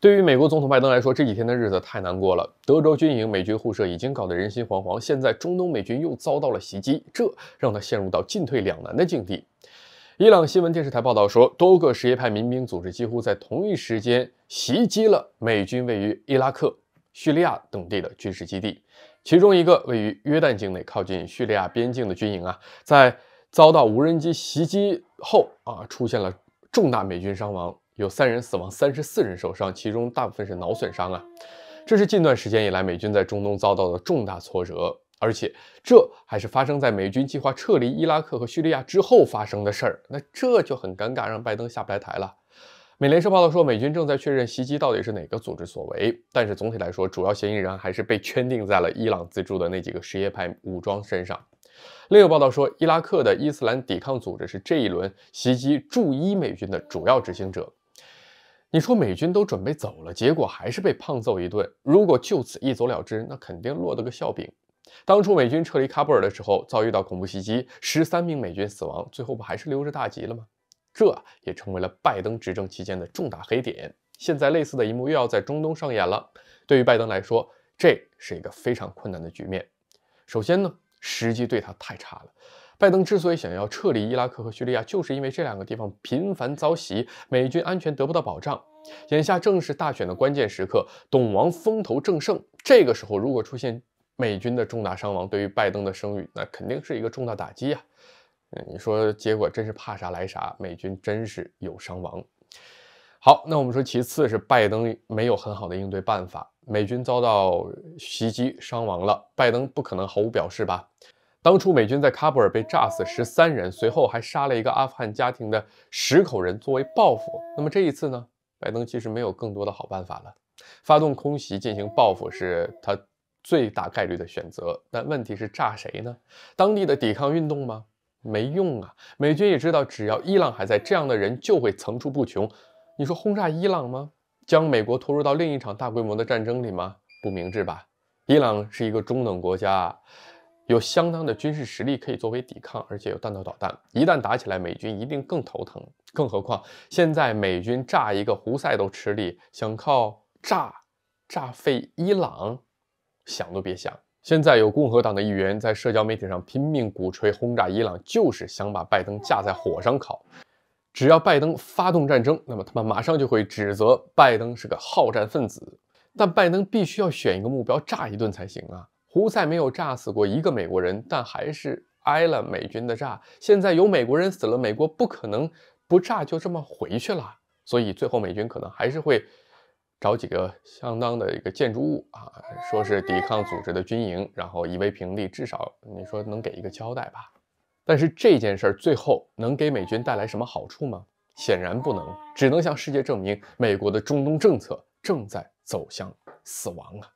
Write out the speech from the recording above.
对于美国总统拜登来说，这几天的日子太难过了。德州军营美军互射已经搞得人心惶惶，现在中东美军又遭到了袭击，这让他陷入到进退两难的境地。伊朗新闻电视台报道说，多个什叶派民兵组织几乎在同一时间袭击了美军位于伊拉克、叙利亚等地的军事基地。其中一个位于约旦境内、靠近叙利亚边境的军营啊，在遭到无人机袭击后啊，出现了重大美军伤亡。有三人死亡，三十四人受伤，其中大部分是脑损伤啊！这是近段时间以来美军在中东遭到的重大挫折，而且这还是发生在美军计划撤离伊拉克和叙利亚之后发生的事儿。那这就很尴尬，让拜登下不来台了。美联社报道说，美军正在确认袭击到底是哪个组织所为，但是总体来说，主要嫌疑人还是被圈定在了伊朗资助的那几个什叶派武装身上。另有报道说，伊拉克的伊斯兰抵抗组织是这一轮袭击驻伊美军的主要执行者。你说美军都准备走了，结果还是被胖揍一顿。如果就此一走了之，那肯定落得个笑柄。当初美军撤离喀布尔的时候，遭遇到恐怖袭击，十三名美军死亡，最后不还是溜之大吉了吗？这也成为了拜登执政期间的重大黑点。现在类似的一幕又要在中东上演了，对于拜登来说，这是一个非常困难的局面。首先呢，时机对他太差了。拜登之所以想要撤离伊拉克和叙利亚，就是因为这两个地方频繁遭袭，美军安全得不到保障。眼下正是大选的关键时刻，懂王风头正盛。这个时候如果出现美军的重大伤亡，对于拜登的声誉那肯定是一个重大打击呀。你说结果真是怕啥来啥，美军真是有伤亡。好，那我们说，其次是拜登没有很好的应对办法，美军遭到袭击伤亡了，拜登不可能毫无表示吧？当初美军在喀布尔被炸死十三人，随后还杀了一个阿富汗家庭的十口人作为报复。那么这一次呢？拜登其实没有更多的好办法了，发动空袭进行报复是他最大概率的选择。但问题是炸谁呢？当地的抵抗运动吗？没用啊！美军也知道，只要伊朗还在，这样的人就会层出不穷。你说轰炸伊朗吗？将美国拖入到另一场大规模的战争里吗？不明智吧。伊朗是一个中等国家。有相当的军事实力可以作为抵抗，而且有弹道导弹，一旦打起来，美军一定更头疼。更何况现在美军炸一个胡塞都吃力，想靠炸炸废伊朗，想都别想。现在有共和党的议员在社交媒体上拼命鼓吹轰炸伊朗，就是想把拜登架在火上烤。只要拜登发动战争，那么他们马上就会指责拜登是个好战分子。但拜登必须要选一个目标炸一顿才行啊。胡塞没有炸死过一个美国人，但还是挨了美军的炸。现在有美国人死了，美国不可能不炸就这么回去了。所以最后美军可能还是会找几个相当的一个建筑物啊，说是抵抗组织的军营，然后夷为平地，至少你说能给一个交代吧。但是这件事儿最后能给美军带来什么好处吗？显然不能，只能向世界证明美国的中东政策正在走向死亡啊。